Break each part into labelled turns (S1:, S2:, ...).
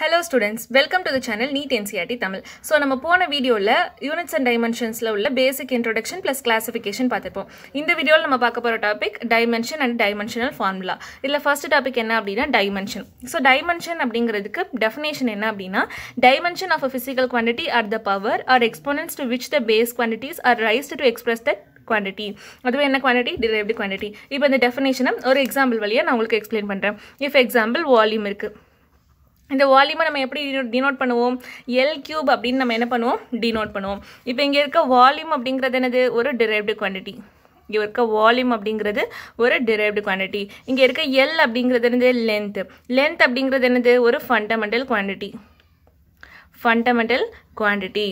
S1: Hello students welcome to the channel NEET NCERT Tamil so நம்ம போன வீடியோவில் யூனிட்ஸ் அண்ட் டைமென்ஷன்ஸில் உள்ள பேசிக் இன்ட்ரொடக்ஷன் ப்ளஸ் கிளாஸிஃபிகேஷன் பார்த்துப்போம் இந்த வீடியோவில் நம்ம பார்க்க போகிற topic dimension and dimensional formula இதில் ஃபஸ்ட் டாபிக் என்ன அப்படின்னா டைமென்ஷன் ஸோ டைமென்ஷன் அப்படிங்கிறதுக்கு டெஃபினேஷன் என்ன அப்படின்னா dimension of a physical quantity are the power or exponents to which the base quantities are raise to express the quantity அதுவே என்ன quantity derived quantity இப்போ இந்த டெஃபினேஷனை ஒரு எக்ஸாம்பிள் வழியாக நான் உங்களுக்கு எக்ஸ்பிளைன் பண்ணுறேன் இஃப் எக்ஸாம்பிள் வால்யூம் இருக்குது இந்த வால்யூமை நம்ம எப்படி டினோட் பண்ணுவோம் எல் கியூப் அப்படின்னு நம்ம என்ன பண்ணுவோம் டினோட் பண்ணுவோம் இப்போ இங்கே இருக்க வால்யூம் அப்படிங்கிறது என்னது ஒரு டிரைவ்டு குவான்டிட்டி இங்கே இருக்க வால்யூம் அப்படிங்கிறது ஒரு டிரைவ்டு குவான்டிட்டி இங்கே இருக்க எல் அப்படிங்கிறது என்னது லென்த்து லென்த் அப்படிங்கிறது என்னது ஒரு fundamental quantity fundamental quantity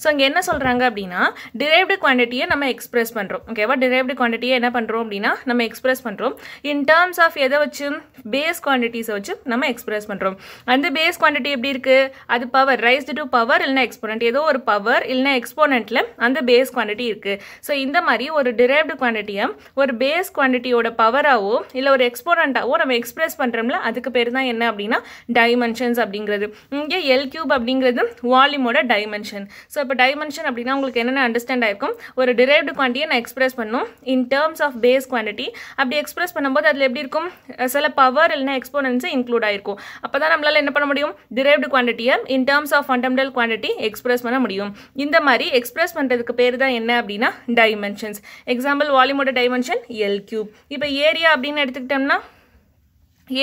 S1: so அங்கே என்ன சொல்கிறாங்க அப்படின்னா டிரைவ்டு குவான்டிட்டியை நம்ம எக்ஸ்பிரஸ் பண்ணுறோம் ஓகேவா டிரைவ்டு குவான்டிட்டியை என்ன பண்ணுறோம் அப்படின்னா நம்ம எக்ஸ்பிரஸ் பண்ணுறோம் இன் டேர்ம்ஸ் ஆஃப் எதை வச்சு பேஸ் குவான்டிட்டிஸை வச்சு நம்ம எக்ஸ்பிரஸ் பண்ணுறோம் அந்த பேஸ் குவான்டிட்டி எப்படி இருக்குது அது பவர் ரைஸ் டு பவர் இல்லைனா எக்ஸ்போனண்ட் ஏதோ ஒரு பவர் இல்லைனா எக்ஸ்போனண்ட்டில் அந்த பேஸ் குவான்டிட்டி இருக்குது ஸோ இந்த மாதிரி ஒரு டிரைவ்டு குவான்டிட்டியை ஒரு பேஸ் குவான்டிட்டியோட பவராகவோ இல்லை ஒரு எக்ஸ்போனண்ட்டாகவோ நம்ம எக்ஸ்பிரஸ் பண்ணுறோம்ல அதுக்கு பேர் தான் என்ன அப்படின்னா டைமென்ஷன்ஸ் அப்படிங்கிறது இங்கே எல் கியூப் அப்படிங்கிறது வால்யூமோட டைமென்ஷன் ஸோ இப்போ டைமென்ஷன் அப்படின்னா உங்களுக்கு என்னென்ன அண்டர்ஸ்டாண்ட் ஆயிருக்கும் ஒரு டிரைவ்டு குவான்டியை நான் எக்ஸ்பிரஸ் பண்ணும் in terms of base quantity அப்படி எக்ஸ்பிரஸ் பண்ணும்போது அதில் எப்படி இருக்கும் சில பவர் இல்லைன்னா எக்ஸ்போனன்ஸ் இன்க்ளூட் ஆயிருக்கும் அப்போ தான் நம்மளால் என்ன பண்ண முடியும் டிரைவ்டு குவான்டிட்டியை in terms of fundamental quantity express பண்ண முடியும் இந்த மாதிரி எக்ஸ்பிரஸ் பண்ணுறதுக்கு பேர் தான் என்ன அப்படின்னா டைமென்ஷன்ஸ் எக்ஸாம்பிள் வால்யூமோட டைமென்ஷன் எல் கியூப் இப்போ ஏரியா அப்படின்னு எடுத்துக்கிட்டோம்னா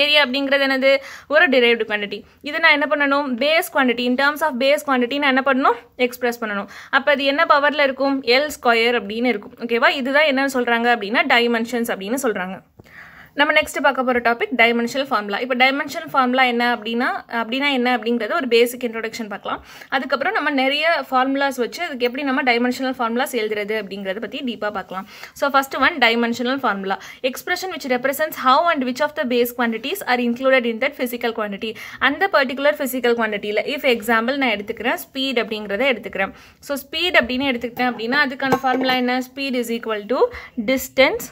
S1: ஏரியா அப்படிங்கிறது என்னது ஒரு டிரைவ்டு குவான்டிட்டி இதை நான் என்ன பண்ணணும் base quantity in terms of base quantity நான் என்ன பண்ணணும் எக்ஸ்பிரஸ் பண்ணணும் அப்போ அது என்ன பவரில் இருக்கும் எல் ஸ்கொயர் அப்படின்னு இருக்கும் ஓகேவா இதுதான் என்னென்னு சொல்கிறாங்க அப்படின்னா டைமென்ஷன்ஸ் அப்படின்னு சொல்கிறாங்க நம்ம நெக்ஸ்ட் பார்க்க போகிற டாபிக் டைமென்ஷனல் ஃபார்முலா இப்போ டைமென்ஷனல் ஃபார்முலா என்ன அப்படின்னா அப்படின்னா என்ன அப்படிங்கிறத ஒரு பேசிக் இன்ட்ரொடக்ஷன் பார்க்கலாம் அதுக்கப்புறம் நம்ம நிறைய ஃபார்முலாஸ் வச்சு அதுக்கு எப்படி நம்ம டைமென்ஷனல் ஃபார்முலாஸ் எழுதுறது அப்படிங்கிறத பற்றி டீப்பாக பார்க்கலாம் so first one dimensional formula expression which represents how and which of the base quantities are included in that physical quantity அந்த பர்டிகுலர் ஃபிசிக்கல் குவான்டிட்டியில் இஃப் எக்ஸாம்பிள் நான் எடுத்துக்கிறேன் ஸ்பீட் அப்படிங்கிறத எடுத்துக்கிறேன் ஸோ ஸ்பீட் அப்படின்னு எடுத்துக்கிட்டேன் அப்படின்னா அதுக்கான ஃபார்முலா என்ன speed is equal to distance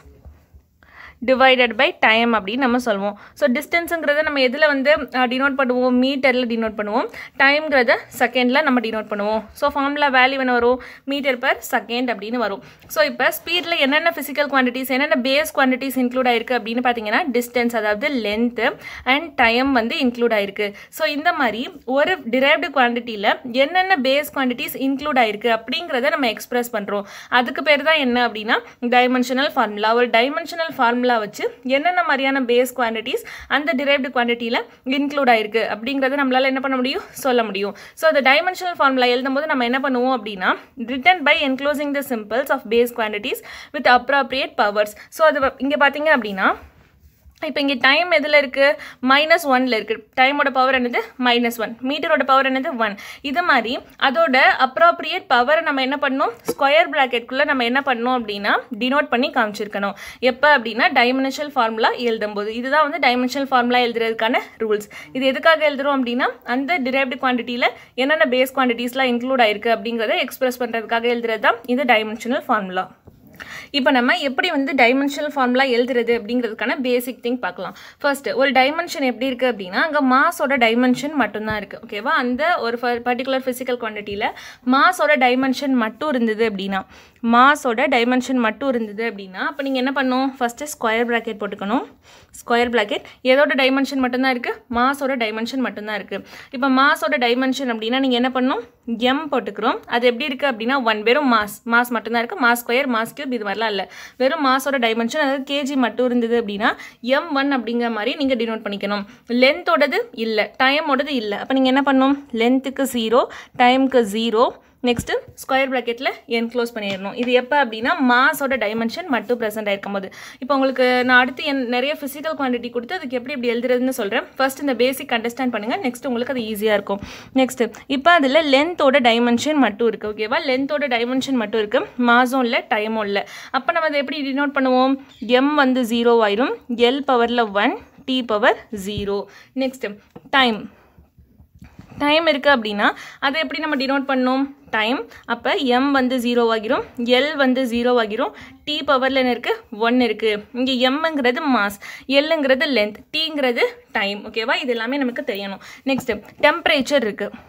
S1: divided by time அப்படின்னு நம்ம சொல்லுவோம் ஸோ டிஸ்டன்ஸுங்கிறத நம்ம எதில் வந்து டினோட் பண்ணுவோம் மீட்டரில் டினோட் பண்ணுவோம் டைம்ங்கிறத செகண்டில் நம்ம டினோட் பண்ணுவோம் ஸோ ஃபார்முலா வேல்யூ என்ன வரும் மீட்டர் பர் செகண்ட் அப்படின்னு வரும் ஸோ இப்போ ஸ்பீடில் என்னென்ன ஃபிசிக்கல் குவான்டிட்டிஸ் என்னென்ன பேஸ் குவான்டிட்டிஸ் இன்க்ளூட் ஆயிருக்கு அப்படின்னு பார்த்தீங்கன்னா டிஸ்டன்ஸ் அதாவது லென்த்து அண்ட் டைம் வந்து இன்க்ளூட் ஆயிருக்கு ஸோ இந்த மாதிரி ஒரு டிரைவ்டு குவான்டிட்டியில் என்னென்ன பேஸ் குவான்டிட்டிஸ் இன்க்ளூட் ஆயிருக்கு அப்படிங்கிறத நம்ம எக்ஸ்பிரஸ் பண்ணுறோம் அதுக்கு பேர் தான் என்ன அப்படின்னா டைமென்ஷனல் ஃபார்முலா ஒரு டைமென்ஷனல் ஃபார்முலா ஃபார்முலா வச்சு என்னென்ன மாதிரியான பேஸ் குவான்டிட்டிஸ் அந்த டிரைவ்டு குவான்டிட்டியில் இன்க்ளூட் ஆயிருக்கு அப்படிங்கிறத நம்மளால் என்ன பண்ண முடியும் சொல்ல முடியும் ஸோ அந்த டைமென்ஷனல் ஃபார்முலா எழுதும்போது நம்ம என்ன பண்ணுவோம் அப்படின்னா written by enclosing the symbols of base quantities with appropriate powers so அது இங்கே பார்த்தீங்க அப்படின்னா இப்போ இங்கே டைம் எதில் இருக்குது மைனஸ் ஒனில் இருக்குது டைமோட பவர் என்னது மைனஸ் ஒன் மீட்டரோட பவர் என்னது ஒன் இது மாதிரி அதோட அப்ராப்ரியேட் பவரை நம்ம என்ன பண்ணணும் ஸ்கொயர் பிளாக்கெட்குள்ளே நம்ம என்ன பண்ணணும் அப்படின்னா டினோட் பண்ணி காமிச்சிருக்கணும் எப்போ அப்படின்னா டைமென்ஷனல் ஃபார்முலா எழுதும்போது இதுதான் வந்து டைமென்ஷனல் ஃபார்முலா எழுதுறதுக்கான ரூல்ஸ் இது எதுக்காக எழுதுறோம் அப்படின்னா அந்த டிரைவ்டு குவான்டிட்டியில் என்னென்ன பேஸ் குவான்டிட்டிஸ்லாம் இன்க்ளூட் ஆயிருக்கு அப்படிங்கிறத எக்ஸ்பிரஸ் பண்ணுறதுக்காக எழுதுறது தான் இது டைமென்ஷனல் ஃபார்முலா இப்போ நம்ம எப்படி வந்து டைமென்ஷனல் ஃபார்முலா எழுதுறது அப்படிங்கிறதுக்கான பேசிக் திங் பார்க்கலாம் ஃபர்ஸ்ட் ஒரு டைமென்ஷன் எப்படி இருக்குது அப்படின்னா அங்கே மாஸோட டைமென்ஷன் மட்டும்தான் இருக்குது ஓகேவா அந்த ஒரு பர்டிகுலர் ஃபிசிக்கல் குவான்டிட்டியில் மாஸோட டைமென்ஷன் மட்டும் இருந்தது அப்படின்னா மாஸோட டைமென்ஷன் மட்டும் இருந்தது அப்படின்னா அப்போ நீங்கள் என்ன பண்ணும் ஃபஸ்ட்டு ஸ்கொயர் ப்ராக்கெட் போட்டுக்கணும் ஸ்கொயர் ப்ராக்கெட் எதோட டைமென்ஷன் மட்டும்தான் இருக்குது மாஸோட டைமென்ஷன் மட்டும்தான் இருக்குது இப்போ மாஸோட டைமென்ஷன் அப்படின்னா நீங்கள் என்ன பண்ணும் எம் போட்டுக்கிறோம் அது எப்படி இருக்குது அப்படின்னா ஒன் பேரும் மாஸ் மாஸ் மட்டும்தான் இருக்குது மாஸ் ஸ்கொயர் மாஸ் ஷேப் இது மாதிரிலாம் இல்லை வெறும் மாசோட டைமென்ஷன் அதாவது கேஜி மட்டும் இருந்தது அப்படின்னா எம் ஒன் அப்படிங்கிற மாதிரி நீங்கள் டினோட் பண்ணிக்கணும் லென்த்தோடது இல்லை டைமோடது இல்லை அப்போ நீங்கள் என்ன பண்ணணும் லென்த்துக்கு ஜீரோ டைமுக்கு ஜீரோ நெக்ஸ்ட்டு ஸ்கொயர் ப்ராக்கெட்டில் என்க்ளோஸ் பண்ணிடணும் இது எப்போ அப்படின்னா மாஸோட டைமென்ஷன் மட்டும் ப்ரெசென்ட் ஆயிருக்கும் போது இப்போ உங்களுக்கு நான் அடுத்து என் நிறைய ஃபிசிக்கல் குவான்டிட்டி கொடுத்து அதுக்கு எப்படி எப்படி எழுதுறதுன்னு சொல்கிறேன் ஃபர்ஸ்ட் இந்த பேசிக் அண்டர்ஸ்டாண்ட் பண்ணுங்கள் நெக்ஸ்ட் உங்களுக்கு அது ஈஸியாக இருக்கும் நெக்ஸ்ட்டு இப்போ அதில் லென்த்தோட டைமென்ஷன் மட்டும் இருக்குது ஓகேவா லென்த்தோட டைமென்ஷன் மட்டும் இருக்குது மாஸும் இல்லை டைமும் இல்லை அப்போ நம்ம அதை எப்படி டினோட் பண்ணுவோம் எம் வந்து ஜீரோ ஆயிரும் எல் பவரில் one T power zero next time time இருக்குது அப்படின்னா அதை எப்படி நம்ம டினோட் பண்ணோம் டைம் அப்போ எம் வந்து ஜீரோவாகிடும் எல் வந்து ஜீரோவாகிரும் டி பவரில் என்ன இருக்குது ஒன் இருக்குது இங்கே எம்ங்கிறது மாஸ் எல்லுங்கிறது லென்த் டிங்கிறது டைம் ஓகேவா இது எல்லாமே நமக்கு தெரியணும் நெக்ஸ்ட்டு டெம்பரேச்சர் இருக்குது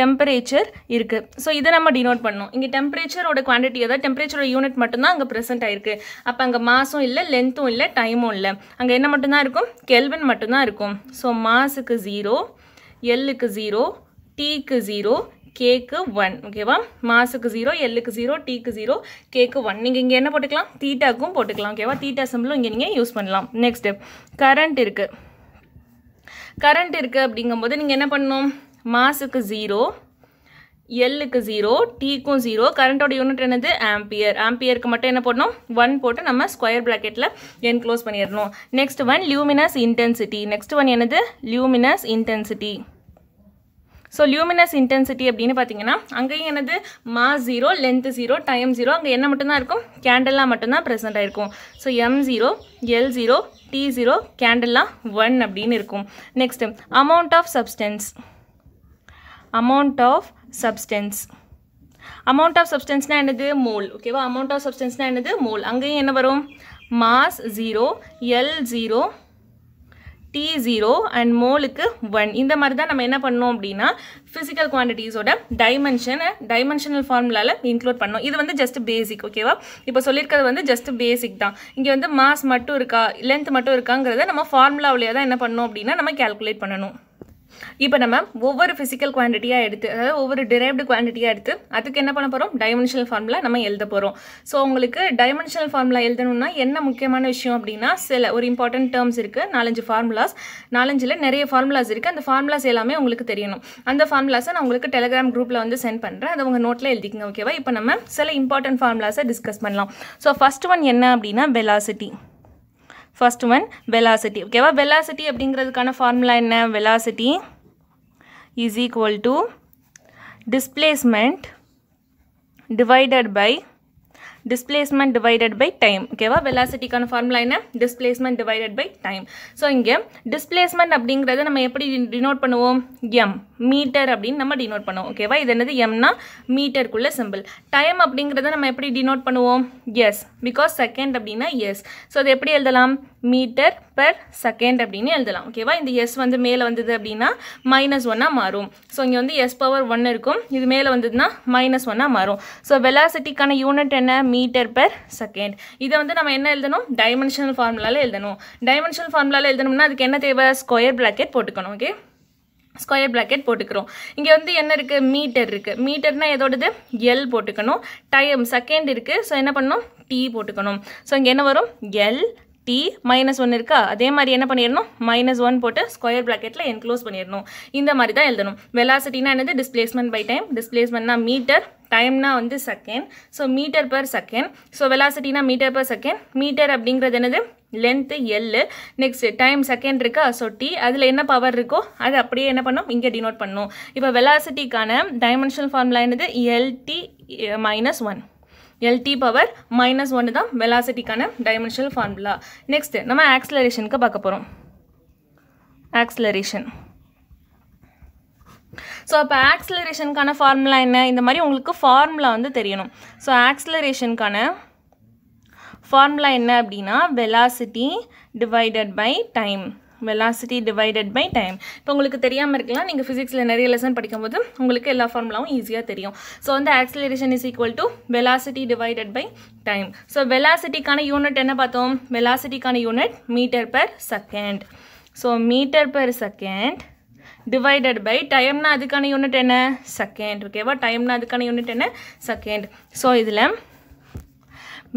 S1: டெம்பரேச்சர் இருக்குது ஸோ இதை நம்ம டினோட் பண்ணோம் இங்கே டெம்பரேச்சரோட குவான்டிட்டி அதாவது டெம்பரேச்சரோட யூனிட் மட்டும்தான் அங்கே ப்ரெசென்ட் ஆயிருக்கு அப்போ அங்கே மாதம் இல்லை லென்த்தும் இல்லை டைமும் இல்லை அங்கே என்ன மட்டும்தான் இருக்கும் கெல்வன் மட்டும்தான் இருக்கும் ஸோ மாஸுக்கு ஜீரோ எல்லுக்கு ஜீரோ டீக்கு ஜீரோ கேக்கு ஒன் ஓகேவா மாசுக்கு ஜீரோ எல்லுக்கு ஜீரோ டீக்கு ஜீரோ கேக்கு ஒன் நீங்கள் இங்கே என்ன போட்டுக்கலாம் தீட்டாக்கும் போட்டுக்கலாம் ஓகேவா தீட்டா சிம்பிளும் இங்கே நீங்கள் யூஸ் பண்ணலாம் நெக்ஸ்ட் கரண்ட் இருக்குது கரண்ட் இருக்குது அப்படிங்கும்போது நீங்கள் என்ன பண்ணணும் மாசுக்கு ஜீரோ எல்லுக்கு ஜீரோ டீக்கும் ஜீரோ கரண்ட்டோட யூனிட் என்னது ஆம்பியர் ஆம்பியருக்கு மட்டும் என்ன பண்ணணும் ஒன் போட்டு நம்ம ஸ்கொயர் ப்ராக்கெட்டில் என்க்ளோஸ் பண்ணிடணும் next one luminous intensity next one என்னது luminous intensity so luminous intensity அப்படின்னு பார்த்தீங்கன்னா அங்கேயும் என்னது mass zero length zero time zero அங்கே என்ன மட்டும்தான் இருக்கும் கேண்டல்லாம் மட்டும்தான் ப்ரெசென்ட் ஆகிருக்கும் so M zero L zero T zero கேண்டல்லாம் ஒன் அப்படின்னு இருக்கும் next amount of substance amount of substance amount of சப்ஸ்டன்ஸ்னால் என்னது மோல் ஓகேவா அமௌண்ட் ஆஃப் சப்ஸ்டன்ஸ்னால் என்னது மோல் அங்கேயும் என்ன வரும் mass zero L zero T zero and மோலுக்கு ஒன் இந்த மாதிரி தான் நம்ம என்ன பண்ணோம் அப்படின்னா ஃபிசிக்கல் குவான்டிட்டிஸோட டைமென்ஷனை டைமென்ஷனல் ஃபார்முலாவில் இன்க்ளூட் பண்ணோம் இது வந்து ஜஸ்ட் பேசிக் ஓகேவா இப்போ சொல்லியிருக்கிறது வந்து ஜஸ்ட் பேசிக் தான் இங்கே வந்து மாஸ் மட்டும் இருக்கா லென்த் மட்டும் இருக்காங்கிறத நம்ம ஃபார்முலாவிலேயே தான் என்ன பண்ணோம் அப்படின்னா நம்ம கேல்குலேட் பண்ணணும் இப்போ நம்ம ஒவ்வொரு ஃபிசிக்கல் குவான்டிட்டியாக எடுத்து அதாவது ஒவ்வொரு டிரைவ்டு குவான்டிட்டியாக எடுத்து அதுக்கு என்ன பண்ண போகிறோம் டைமென்ஷனல் ஃபார்முலா நம்ம எழுத போகிறோம் ஸோ உங்களுக்கு டைமென்ஷனல் ஃபார்முலா எழுதணும்னா என்ன முக்கியமான விஷயம் அப்படின்னா சில ஒரு இம்பார்ட்டன்ட் டேர்ம்ஸ் இருக்குது நாலஞ்சு ஃபார்முலாஸ் நாலஞ்சில் நிறைய ஃபார்முலாஸ் இருக்குது அந்த ஃபார்முலாஸ் எல்லாமே உங்களுக்கு தெரியணும் அந்த ஃபார்முலாஸை நான் உங்களுக்கு டெலிகிராம் குரூப்பில் வந்து சென்ட் பண்ணுறேன் அதை உங்கள் நோட்டில் எழுதிக்கங்க ஓகேவா இப்போ நம்ம சில இம்பார்ட்டன்ட் ஃபார்முலாஸை டிஸ்கஸ் பண்ணலாம் ஸோ ஃபஸ்ட் ஒன் என்ன அப்படின்னா வெலாசிட்டி ஃபர்ஸ்ட் ஒன் வெலாசிட்டி ஓகேவா வெலாசிட்டி அப்படிங்கிறதுக்கான ஃபார்முலா என்ன velocity is equal to displacement divided by displacement divided by time ஓகேவா வெலாசிட்டிக்கான ஃபார்முலா என்ன displacement divided by time so இங்கே டிஸ்பிளேஸ்மெண்ட் அப்படிங்கிறத நம்ம எப்படி டினோட் பண்ணுவோம் எம் மீட்டர் அப்படின்னு நம்ம டினோட் பண்ணுவோம் ஓகேவா இது என்னது எம்னா மீட்டருக்குள்ள சிம்பிள் டைம் அப்படிங்கிறத நம்ம எப்படி டினோட் பண்ணுவோம் எஸ் பிகாஸ் செகண்ட் அப்படின்னா எஸ் ஸோ அது எப்படி எழுதலாம் மீட்டர் பெர் செகண்ட் அப்படின்னு எழுதலாம் ஓகேவா இந்த எஸ் வந்து மேலே வந்தது அப்படின்னா மைனஸ் ஒன்னாக மாறும் ஸோ இங்கே வந்து எஸ் பவர் ஒன் இருக்கும் இது மேலே வந்ததுன்னா மைனஸ் ஒன்னாக மாறும் ஸோ வெலாசிட்டிக்கான யூனிட் என்ன மீட்டர் பெர் செகண்ட் இதை வந்து நம்ம என்ன எழுதணும் டைமென்ஷனல் ஃபார்முலாவில் எழுதணும் டைமென்ஷனல் ஃபார்முலாவில் எழுதணும்னா அதுக்கு என்ன தேவை ஸ்கொயர் பிளாக்கெட் போட்டுக்கணும் ஓகே ஸ்கொயர் பிளாக்கெட் போட்டுக்கிறோம் இங்கே வந்து என்ன இருக்குது மீட்டர் இருக்குது மீட்டர்னால் எதோடது எல் போட்டுக்கணும் டைம் செகண்ட் இருக்குது ஸோ என்ன பண்ணணும் டி போட்டுக்கணும் ஸோ இங்கே என்ன வரும் எல் டி மைனஸ் ஒன் இருக்கா அதே மாதிரி என்ன பண்ணிடணும் மைனஸ் ஒன் போட்டு ஸ்கொயர் ப்ராக்கெட்டில் என்க்ளோஸ் பண்ணிடணும் இந்த மாதிரி தான் எழுதணும் வெலாசிட்டினா என்னது டிஸ்பிளேஸ்மெண்ட் பை டைம் டிஸ்பிளேஸ்மெண்ட்னா மீட்டர் டைம்னா வந்து second so metre per second so வெலாசிட்டினா மீட்டர் பர் செகண்ட் மீட்டர் அப்படிங்கிறது என்னது length L next time second இருக்கா ஸோ டி அதில் என்ன பவர் இருக்கோ அது அப்படியே என்ன பண்ணும் இங்கே டினோட் பண்ணும் இப்போ வெலாசிட்டிக்கான டைமென்ஷனல் ஃபார்முலா என்னது L T minus one L T power minus ஒன்று தான் வெலாசிட்டிக்கான dimensional ஃபார்முலா நெக்ஸ்ட்டு நம்ம பக்கப் பார்க்க போகிறோம் ஆக்ஸ்லரேஷன் ஸோ அப்போ ஆக்ஸ்லரேஷனுக்கான ஃபார்முலா என்ன இந்த மாதிரி உங்களுக்கு ஃபார்முலா வந்து தெரியணும் ஸோ ஆக்ஸ்லரேஷனுக்கான ஃபார்முலா என்ன அப்படின்னா velocity divided by time velocity divided by time இப்போ உங்களுக்கு தெரியாமல் இருக்கலாம் நீங்கள் ஃபிசிக்ஸில் நிறைய லெசன் படிக்கும்போது உங்களுக்கு எல்லா ஃபார்முலாவும் ஈஸியாக தெரியும் ஸோ வந்து acceleration is equal to velocity divided by time so வெலாசிட்டிக்கான யூனிட் என்ன பார்த்தோம் வெலாசிட்டிக்கான unit metre per second so metre per second divided by டைம்னா அதுக்கான யூனிட் என்ன செகண்ட் ஓகேவா டைம்னா அதுக்கான யூனிட் என்ன செகண்ட் ஸோ இதில்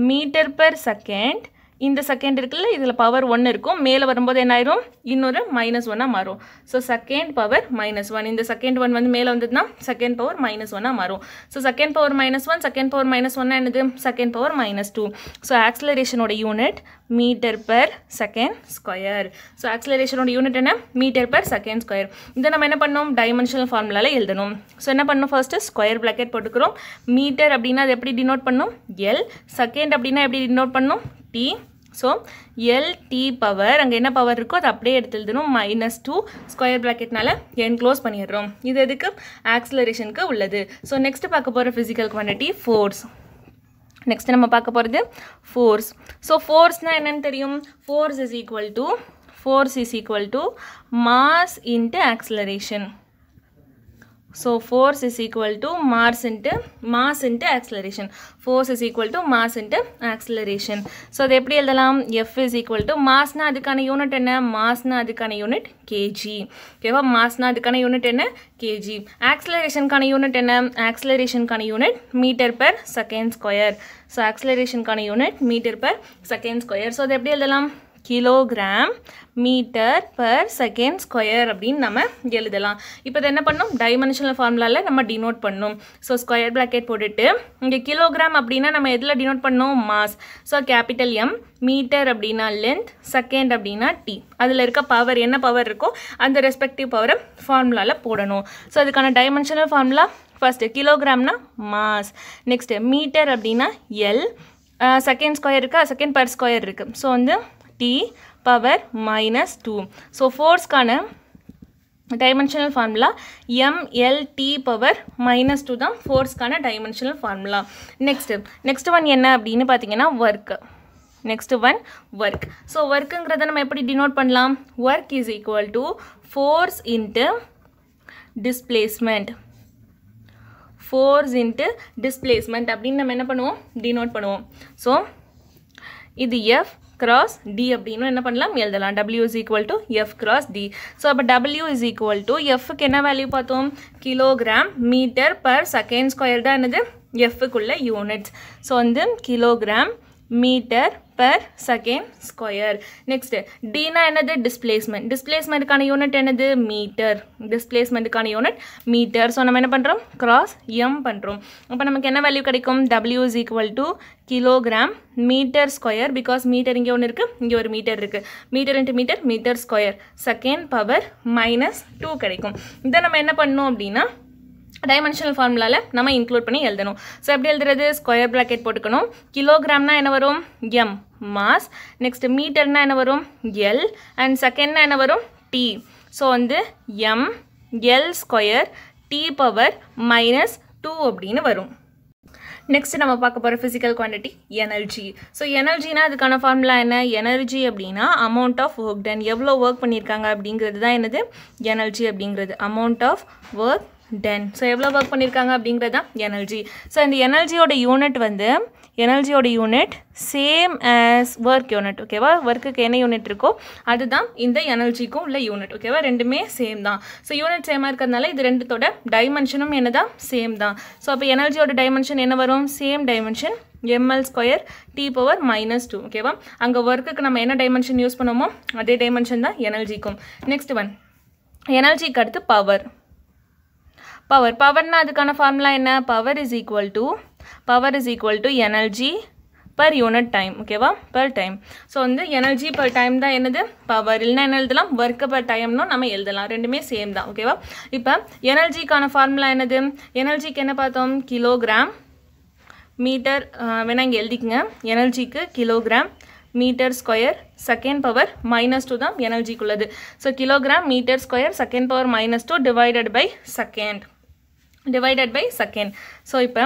S1: மீட்டர் பர் செகண்ட் இந்த செகண்ட் இருக்குல்ல இதில் பவர் ஒன்று இருக்கும் மேலே வரும்போது என்ன ஆயிரும் இன்னொரு மைனஸ் ஒன்னாக மாறும் so second power minus one இந்த செகண்ட் ஒன் வந்து மேலே வந்ததுன்னா செகண்ட் பவர் மைனஸ் ஒன்னாக மாறும் so second power minus one second power minus ஒன்னா என்னது second power minus two so ஆக்சிலரேஷனோட unit metre per second square so ஆக்சிலரேஷனோட யூனிட் என்ன மீட்டர் பெர் செகண்ட் ஸ்கொயர் இதை நம்ம என்ன பண்ணோம் டைமென்ஷனல் ஃபார்முலாவில் எழுதணும் ஸோ என்ன பண்ணணும் ஃபர்ஸ்ட்டு ஸ்கொயர் பிளாக்கெட் போட்டுக்கிறோம் மீட்டர் அப்படின்னா அது எப்படி டினோட் பண்ணும் எல் செகண்ட் அப்படின்னா எப்படி டினோட் பண்ணும் T so L T power அங்கே என்ன பவர் இருக்கோ அதை அப்படியே எடுத்து எழுதணும் மைனஸ் டூ ஸ்கொயர் ப்ராக்கெட்னால என் க்ளோஸ் பண்ணிடுறோம் இது எதுக்கு ஆக்சிலரேஷனுக்கு உள்ளது ஸோ next பார்க்க போகிற physical quantity, ஃபோர்ஸ் Next நம்ம பார்க்க போகிறது ஃபோர்ஸ் ஸோ ஃபோர்ஸ்னால் என்னென்னு தெரியும் force is equal to force is equal to mass into acceleration so force is equal to mass into mass into acceleration. Force is equal to mass into acceleration. So அது எப்படி எழுதலாம் F is equal to massனா அதுக்கான unit என்ன மாஸ்னா அதுக்கான unit KG ஓகேவா மாஸ்னா அதுக்கான unit என்ன கேஜி ஆக்சலரேஷனுக்கான யூனிட் என்ன ஆக்சலரேஷனுக்கான unit metre per second square so ஆக்சலரேஷனுக்கான unit metre per second square so அது எப்படி எழுதலாம் kilogram metre per second square அப்படின்னு நம்ம எழுதலாம் இப்போ இது என்ன பண்ணோம் டைமென்ஷனல் ஃபார்முலாவில் நம்ம டினோட் பண்ணோம் ஸோ ஸ்கொயர் ப்ராக்கெட் போட்டுட்டு இங்கே கிலோகிராம் அப்படின்னா நம்ம எதில் டினோட் பண்ணோம் mass so capital M metre அப்படின்னா லென்த் செகண்ட் அப்படின்னா டி அதில் இருக்க பவர் என்ன பவர் இருக்கோ அந்த ரெஸ்பெக்டிவ் பவரை ஃபார்முலாவில் போடணும் ஸோ அதுக்கான டைமென்ஷனல் ஃபார்முலா ஃபஸ்ட்டு கிலோகிராம்னா மாஸ் நெக்ஸ்ட்டு மீட்டர் அப்படின்னா எல் செகண்ட் ஸ்கொயர் இருக்கா செகண்ட் பர் ஸ்கொயர் இருக்குது ஸோ வந்து T power minus two so ஃபோர்ஸ்க்கான dimensional formula M L T power minus two தான் ஃபோர்ஸ்க்கான dimensional formula next next one என்ன அப்படின்னு பார்த்தீங்கன்னா work next one work so ஒர்க்குங்கிறத நம்ம எப்படி டினோட் பண்ணலாம் work is equal to force into displacement force into displacement அப்படின்னு நம்ம என்ன பண்ணுவோம் டினோட் பண்ணுவோம் ஸோ இது எஃப் கிராஸ் டி அப்படின்னு என்ன பண்ணலாம் எழுதலாம் W is equal to F cross D so அப்போ டபிள்யூ இஸ் ஈக்குவல் டு எஃப்க்கு என்ன வேல்யூ பார்த்தோம் kilogram metre per second square தான் என்னது குள்ள யூனிட்ஸ் ஸோ வந்து kilogram metre per second square next டீனா என்னது டிஸ்பிளேஸ்மெண்ட் டிஸ்பிளேஸ்மெண்ட்டுக்கான யூனிட் என்னது மீட்டர் டிஸ்பிளேஸ்மெண்ட்டுக்கான யூனிட் மீட்டர் ஸோ நம்ம என்ன பண்ணுறோம் கிராஸ் எம் பண்ணுறோம் அப்போ நமக்கு என்ன வேல்யூ கிடைக்கும் W is equal to kilogram metre square because metre இங்கே ஒன்று இருக்குது இங்கே ஒரு மீட்டர் இருக்குது metre into metre metre square second power minus two கிடைக்கும் இதை நம்ம என்ன பண்ணோம் அப்படின்னா டைமென்ஷனல் ஃபார்முலாவில் நம்ம இன்க்ளூட் பண்ணி எழுதணும் ஸோ எப்படி எழுதுறது ஸ்கொயர் ப்ராக்கெட் போட்டுக்கணும் கிலோகிராம்னா என்ன வரும் எம் மாஸ் நெக்ஸ்ட் மீட்டர்னா என்ன வரும் எல் அண்ட் செகண்ட்னா என்ன வரும் டி ஸோ வந்து M L square T power minus two அப்படின்னு வரும் நெக்ஸ்ட் நம்ம பார்க்க போகிற ஃபிசிக்கல் குவான்டிட்டி எனர்ஜி ஸோ எனர்ஜினா அதுக்கான ஃபார்முலா என்ன எனர்ஜி அப்படின்னா அமௌண்ட் ஆஃப் ஒர்க் டன் எவ்வளோ ஒர்க் பண்ணியிருக்காங்க அப்படிங்கிறது தான் என்னது எனர்ஜி அப்படிங்கிறது amount of work done so எவ்வளோ ஒர்க் பண்ணியிருக்காங்க அப்படிங்கிறது தான் எனர்ஜி ஸோ இந்த எனர்ஜியோட யூனிட் வந்து எனர்ஜியோட unit same as work unit ஓகேவா ஒர்க்குக்கு என்ன யூனிட் இருக்கோ அதுதான் இந்த எனர்ஜிக்கும் உள்ள யூனிட் ஓகேவா ரெண்டுமே சேம் தான் ஸோ யூனிட் சேமாக இருக்கிறதுனால இது ரெண்டுத்தோட டைமென்ஷனும் என்ன தான் சேம் தான் ஸோ அப்போ எனர்ஜியோட டைமென்ஷன் என்ன வரும் same dimension M L square T power minus two ஓகேவா அங்கே ஒர்க்குக்கு நம்ம என்ன டைமென்ஷன் யூஸ் பண்ணுவோமோ அதே டைமென்ஷன் தான் எனர்ஜிக்கும் நெக்ஸ்ட் ஒன் எனர்ஜிக்கு அடுத்து பவர் பவர் பவர்னால் அதுக்கான ஃபார்முலா என்ன power is equal to power is equal to energy per unit time ஓகேவா பர் டைம் ஸோ வந்து எனர்ஜி பர் டைம் தான் என்னது பவர் இல்லைனா என்ன எழுதலாம் ஒர்க்கு பர் டைம்னும் நம்ம எழுதலாம் ரெண்டுமே சேம் தான் ஓகேவா இப்போ எனர்ஜிக்கான ஃபார்முலா என்னது எனர்ஜிக்கு என்ன பார்த்தோம் கிலோகிராம் மீட்டர் வேணா இங்கே எழுதிக்கங்க எனர்ஜிக்கு kilogram metre square second power minus two தான் எனர்ஜிக்குள்ளது so kilogram metre square second power minus two divided by second divided by second. So, இப்போ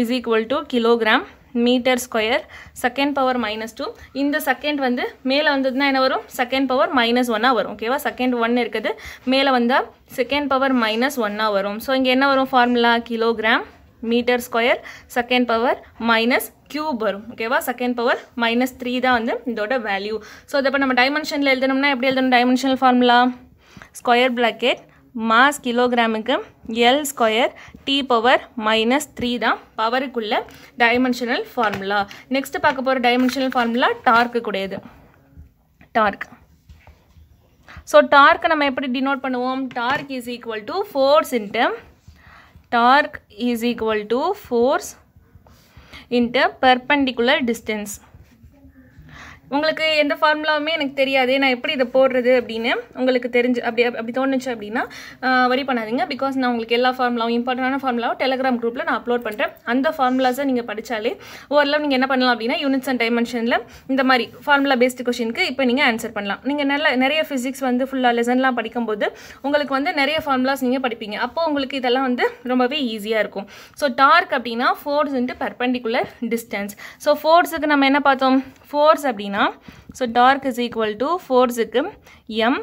S1: is equal to kilogram metre square second power minus two இந்த second வந்து மேலே வந்ததுன்னா என்ன வரும் second power minus ஒன்னாக வரும் ஓகேவா செகண்ட் ஒன் இருக்குது மேலே வந்தால் செகண்ட் பவர் மைனஸ் 1 வரும் ஸோ இங்கே என்ன வரும் formula kilogram metre square second power minus cube வரும் ஓகேவா செகண்ட் பவர் மைனஸ் த்ரீ தான் வந்து இதோட வேல்யூ ஸோ அதை இப்போ நம்ம டைமென்ஷனில் எழுதணும்னா எப்படி எழுதணும் dimensional formula square bracket mass கிலோகிராமுக்கு L square T power minus three தான் பவருக்குள்ள டைமென்ஷனல் ஃபார்முலா நெக்ஸ்ட் பார்க்க போகிற டைமென்ஷனல் ஃபார்முலா டார்க்கு கூடையது டார்க் ஸோ டார்க்கை நம்ம எப்படி டினோட் பண்ணுவோம் torque is equal to force into torque is equal to force into perpendicular distance உங்களுக்கு எந்த ஃபார்முலாவுமே எனக்கு தெரியாது நான் எப்படி இதை போடுறது அப்படின்னு உங்களுக்கு தெரிஞ்சு அப்படி அப்படி தோணுச்சு அப்படின்னா வரி பண்ணாதீங்க பிகாஸ் நான் உங்களுக்கு எல்லா ஃபார்முலாவும் இம்பார்ட்டண்டான ஃபார்முலாவும் டெலிகிராம் குரூப்பில் நான் அப்லோட் பண்ணுறேன் அந்த ஃபார்முலாஸை நீங்கள் படித்தாலே ஓரளவு நீங்கள் என்ன பண்ணலாம் அப்படின்னா யூனிட்ஸ் அண்ட் டைமென்ஷனில் இந்த மாதிரி ஃபார்முலா பேஸ்டு கொஷினுக்கு இப்போ நீங்கள் ஆன்சர் பண்ணலாம் நீங்கள் நல்ல நிறைய ஃபிசிக்ஸ் வந்து ஃபுல்லாக லெசன்லாம் படிக்கும்போது உங்களுக்கு வந்து நிறைய ஃபார்முலாஸ் நீங்கள் படிப்பீங்க அப்போ உங்களுக்கு இதெல்லாம் வந்து ரொம்பவே ஈஸியாக இருக்கும் ஸோ டார்க் அப்படின்னா force into perpendicular distance so ஃபோர்ஸுக்கு நம்ம என்ன பார்த்தோம் ஃபோர்ஸ் அப்படின்னா பார்த்தீங்கன்னா so torque is equal to ஃபோர்ஸுக்கு M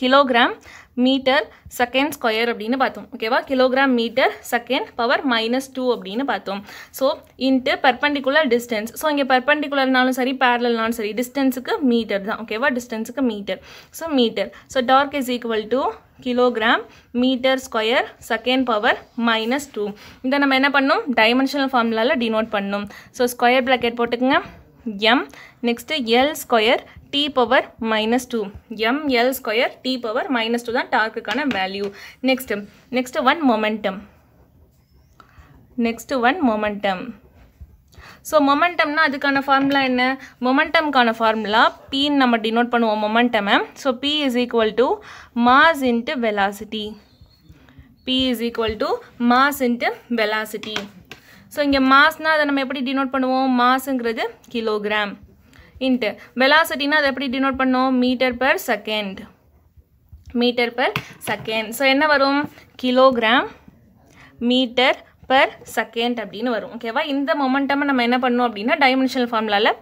S1: kilogram metre second square அப்படின்னு பார்த்தோம் ஓகேவா kilogram metre second power minus two அப்படின்னு பார்த்தோம் so into perpendicular distance so இங்கே பர்பண்டிகுலர்னாலும் சரி பேரலனாலும் சரி டிஸ்டன்ஸுக்கு மீட்டர் தான் ஓகேவா டிஸ்டன்ஸுக்கு metre so metre so torque is equal to kilogram metre square second power minus two இதை நம்ம என்ன பண்ணும் டைமென்ஷனல் ஃபார்முலாவில் டினோட் பண்ணணும் ஸோ ஸ்கொயர் பிளாக்கெட் போட்டுக்கோங்க m next L square T power minus two M L square T power minus two தான் டார்க்குக்கான value next next one momentum next one momentum so மொமெண்டம்னா அதுக்கான ஃபார்முலா என்ன மொமெண்டம்க்கான ஃபார்முலா பின்னு நம்ம டினோட் பண்ணுவோம் மொமெண்டமை so P is equal to mass into velocity p is equal to mass into velocity so இங்கே மாஸ்னால் அதை நம்ம எப்படி டினோட் பண்ணுவோம் மாஸுங்கிறது கிலோகிராம் இன்ட்டு வெலாசிட்டினா அதை எப்படி டினோட் பண்ணோம் metre per second metre per second so என்ன வரும் கிலோகிராம் மீட்டர் பர் செகண்ட் அப்படின்னு வரும் ஓகேவா இந்த மொமெண்டமை நம்ம என்ன பண்ணோம் அப்படின்னா டைமென்ஷனல் ஃபார்முலாவில்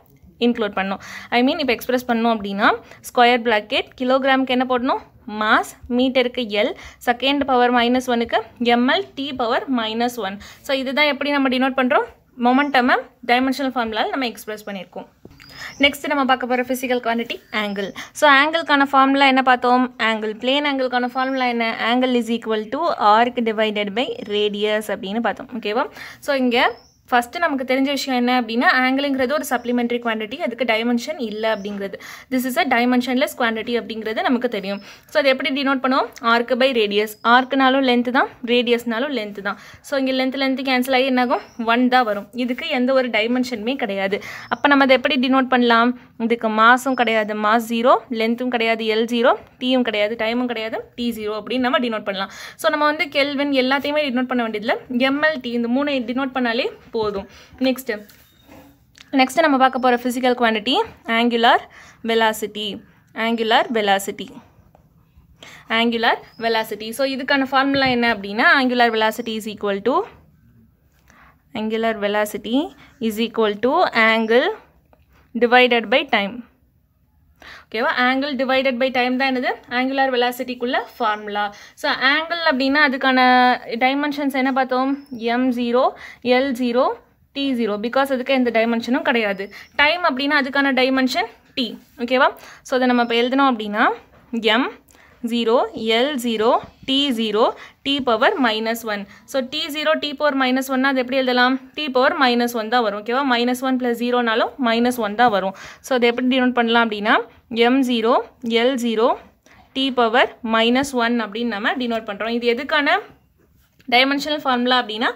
S1: இன்க்ளூட் பண்ணோம் ஐ மீன் இப்போ எக்ஸ்பிரஸ் பண்ணோம் அப்படின்னா ஸ்கொயர் பிளாக்கெட் கிலோகிராமுக்கு என்ன போடணும் மாஸ் மீட்டருக்கு எல் செகண்ட் பவர் மைனஸ் ஒனுக்கு M L T power minus one so இதுதான் எப்படி நம்ம டினோட் பண்ணுறோம் மொமெண்டமை டைமென்ஷனல் ஃபார்முலாவில் நம்ம எக்ஸ்பிரஸ் பண்ணியிருக்கோம் நெக்ஸ்ட் நம்ம பார்க்க போகிற ஃபிசிக்கல் குவான்டிட்டி ஆங்கிள் ஸோ ஆங்கிள்கான ஃபார்முலா என்ன பார்த்தோம் ஆங்கிள் பிளேன் ஆங்கிள்கான ஃபார்முலா என்ன angle is equal to arc divided by radius அப்படின்னு பார்த்தோம் ஓகேவா ஸோ இங்கே ஃபஸ்ட்டு நமக்கு தெரிஞ்ச விஷயம் என்ன அப்படின்னா ஆங்கிளுங்கிறது ஒரு சப்ளிமெண்ட்ரி குவான்டிட்டி அதுக்கு டைமென்ஷன் இல்லை அப்படிங்கிறது this is a dimensionless quantity அப்படிங்கிறது நமக்கு தெரியும் ஸோ அது எப்படி டினோட் பண்ணுவோம் ஆர்க்கு பை ரேடியஸ் ஆர்க்குனாலும் லென்த்து தான் ரேடியஸ்னாலும் லென்த்து தான் ஸோ இங்கே லென்த் லென்த்து கேன்சல் ஆகி என்னாகும் ஒன் தான் வரும் இதுக்கு எந்த ஒரு டைமென்ஷனுமே கிடையாது அப்போ நம்ம அதை எப்படி டினோட் பண்ணலாம் இதுக்கு மாஸும் கிடையாது மாஸ் ஜீரோ லென்த்தும் கிடையாது எல் ஜீரோ டீயும் கிடையாது டைமும் கிடையாது டி ஜீரோ அப்படின்னு நம்ம டினோட் பண்ணலாம் ஸோ நம்ம வந்து கெல்வின் எல்லாத்தையுமே டினோட் பண்ண வேண்டியதில்லை எம்எல்டி இந்த மூணு டினோட் பண்ணாலே போதும் நெக்ஸ்ட்டு நெக்ஸ்ட்டு நம்ம பார்க்க போகிற physical quantity angular velocity angular velocity angular velocity so இதுக்கான ஃபார்முலா என்ன அப்படின்னா angular velocity is equal to angular velocity is equal to angle divided by time ஓகேவா ஆங்கிள் டிவைடட் பை டைம் தான் என்னது ஆங்குலார் வெலாசிட்டிக்குள்ள ஃபார்முலா ஸோ ஆங்கிள் அப்படின்னா அதுக்கான dimensions என்ன பார்த்தோம் M zero L zero T zero because அதுக்கு எந்த டைமென்ஷனும் கிடையாது டைம் அப்படின்னா அதுக்கான டைமென்ஷன் டி ஓகேவா ஸோ அதை நம்ம இப்போ எழுதினோம் அப்படின்னா M zero L zero T0 T power minus 1. So T0 T power minus 1 அது எப்படி எழுதலாம் T power minus 1 தான் வரும் ஓகேவா minus 1 plus 0 நாலும் minus 1 தான் வரும் ஸோ இது எப்படி டினோட் பண்ணலாம் அப்படின்னா M0 L0 T power minus 1 அப்படின்னு நம்ம டினோட் பண்ணுறோம் இது எதுக்கான formula ஃபார்முலா அப்படின்னா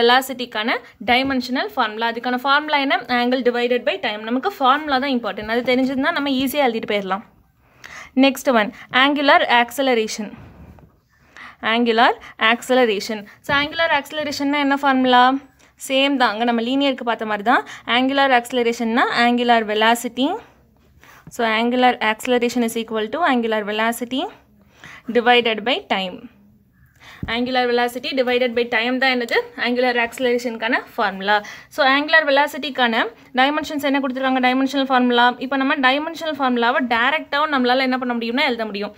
S1: velocity கான டைமென்ஷனல் ஃபார்முலா அதுக்கான ஃபார்முலா என்ன ஆங்கிள் டிவைடட் பை டைம் நமக்கு ஃபார்முலா தான் important, அது தெரிஞ்சதுன்னா நம்ம ஈஸியாக எழுதிட்டு போயிடலாம் next one angular acceleration angular acceleration so angular ஆக்சலரேஷன்னா என்ன ஃபார்முலா சேம் தான் அங்கே நம்ம லீனியருக்கு பார்த்த மாதிரி தான் ஆங்குலார் ஆக்சலரேஷன்னா angular velocity so angular acceleration is equal to angular velocity divided by time angular velocity divided by time தான் என்னது ஆங்குலார் ஆக்சலரேஷனுக்கான ஃபார்முலா ஸோ ஆங்குலார் வெலாசிட்டிக்கான டைமென்ஷன்ஸ் என்ன கொடுத்துருக்காங்க டைமென்ஷனல் ஃபார்முலா இப்போ நம்ம டைமென்ஷனல் ஃபார்முலாவை டேரெக்டாகவும் நம்மளால் என்ன பண்ண முடியும்னா எழுத முடியும்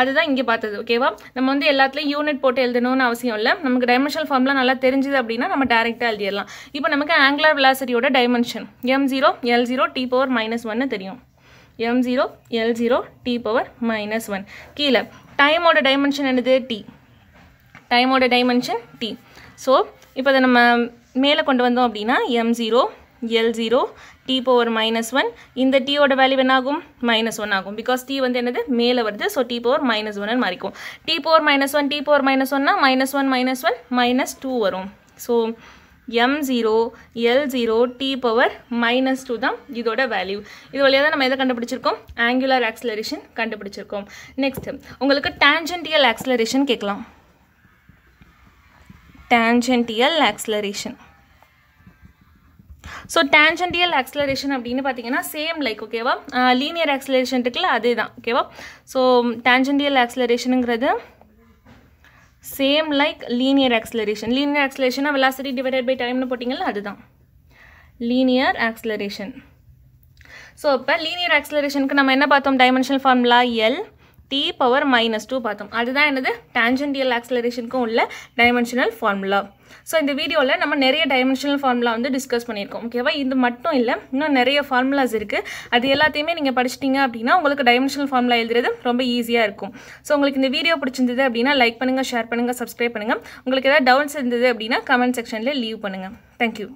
S1: அதுதான் இங்கே பார்த்தது ஓகேவா நம்ம வந்து எல்லாத்துலேயும் யூனிட் போட்டு எழுதணும்னு அவசியம் இல்லை நமக்கு டைமென்ஷனல் ஃபார்ம்லாம் நல்லா தெரிஞ்சுது அப்படின்னா நம்ம டேரெக்டாக எழுதிடலாம் இப்போ நமக்கு ஆங்குலர் விலாசிட்டியோட dimension M zero L zero T power minus ஒன்னு தெரியும் M zero L zero T power minus one கீழே டைமோட டைமென்ஷன் என்னது டி டைமோட டைமென்ஷன் டி ஸோ இப்போ அதை நம்ம மேலே கொண்டு வந்தோம் அப்படின்னா M zero L zero T power minus one இந்த டீயோட வேல்யூ என்ன ஆகும் மைனஸ் ஒன் ஆகும் பிகாஸ் டி வந்து என்னது மேலே வருது so T power minus one மாறிக்கும் T power minus one T power minus ஒன்னா minus one minus one minus two வரும் so M zero L zero T power minus two தான் இதோட வேல்யூ இது வழியாக தான் நம்ம எதை கண்டுபிடிச்சிருக்கோம் ஆங்குலர் ஆக்சிலரேஷன் கண்டுபிடிச்சிருக்கோம் நெக்ஸ்ட் உங்களுக்கு டான்ஜென்டியல் ஆக்சலரேஷன் கேட்கலாம் tangential acceleration so tangential acceleration அப்படின்னு பார்த்தீங்கன்னா சேம் லைக் ஓகேவா லீனியர் ஆக்சலரேஷன் இருக்குல்ல அதே தான் ஓகேவா ஸோ டேன்ஜென்டியல் ஆக்சலரேஷனுங்கிறது same like linear acceleration linear ஆக்சலரேஷனாக வெலாசிட்டி டிவைடட் பை டைம்னு போட்டிங்களா அதுதான் லீனியர் ஆக்சலரேஷன் ஸோ இப்போ லீனியர் ஆக்சலரேஷனுக்கு நம்ம என்ன பார்த்தோம் dimensional formula L t power minus two பார்த்தோம் அதுதான் என்னது டேஞ்சன்டியல் ஆக்சலரேஷனுக்கும் உள்ள dimensional ஃபார்முலா ஸோ இந்த வீடியோவில் நம்ம நிறைய dimensional ஃபார்முலா வந்து டிஸ்கஸ் பண்ணியிருக்கோம் ஓகேவா இது மட்டும் இல்லை இன்னும் நிறைய ஃபார்முலாஸ் இருக்குது அது எல்லாத்தையுமே நீங்கள் படிச்சிட்டிங்க அப்படின்னா உங்களுக்கு டைமென்ஷனல் formula எழுதுறது ரொம்ப ஈஸியாக இருக்கும் ஸோ உங்களுக்கு இந்த வீடியோ பிடிச்சிருந்தது அப்படின்னா லைக் பண்ணுங்கள் ஷேர் பண்ணுங்கள் சப்ஸ்கிரைப் பண்ணுங்கள் உங்களுக்கு ஏதாவது டவுட்ஸ் இருந்தது அப்படின்னா கமெண்ட் செக்ஷனில் லீவ் பண்ணுங்கள் தேங்க்யூ